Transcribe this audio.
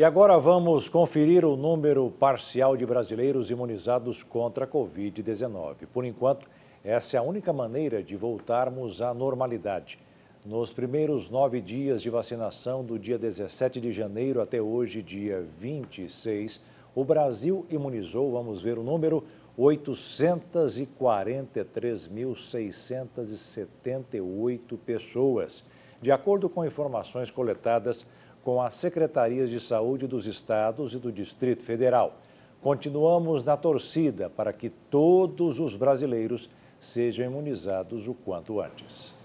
E agora vamos conferir o número parcial de brasileiros imunizados contra a Covid-19. Por enquanto, essa é a única maneira de voltarmos à normalidade. Nos primeiros nove dias de vacinação, do dia 17 de janeiro até hoje, dia 26, o Brasil imunizou, vamos ver o número, 843.678 pessoas. De acordo com informações coletadas com as secretarias de saúde dos estados e do Distrito Federal. Continuamos na torcida para que todos os brasileiros sejam imunizados o quanto antes.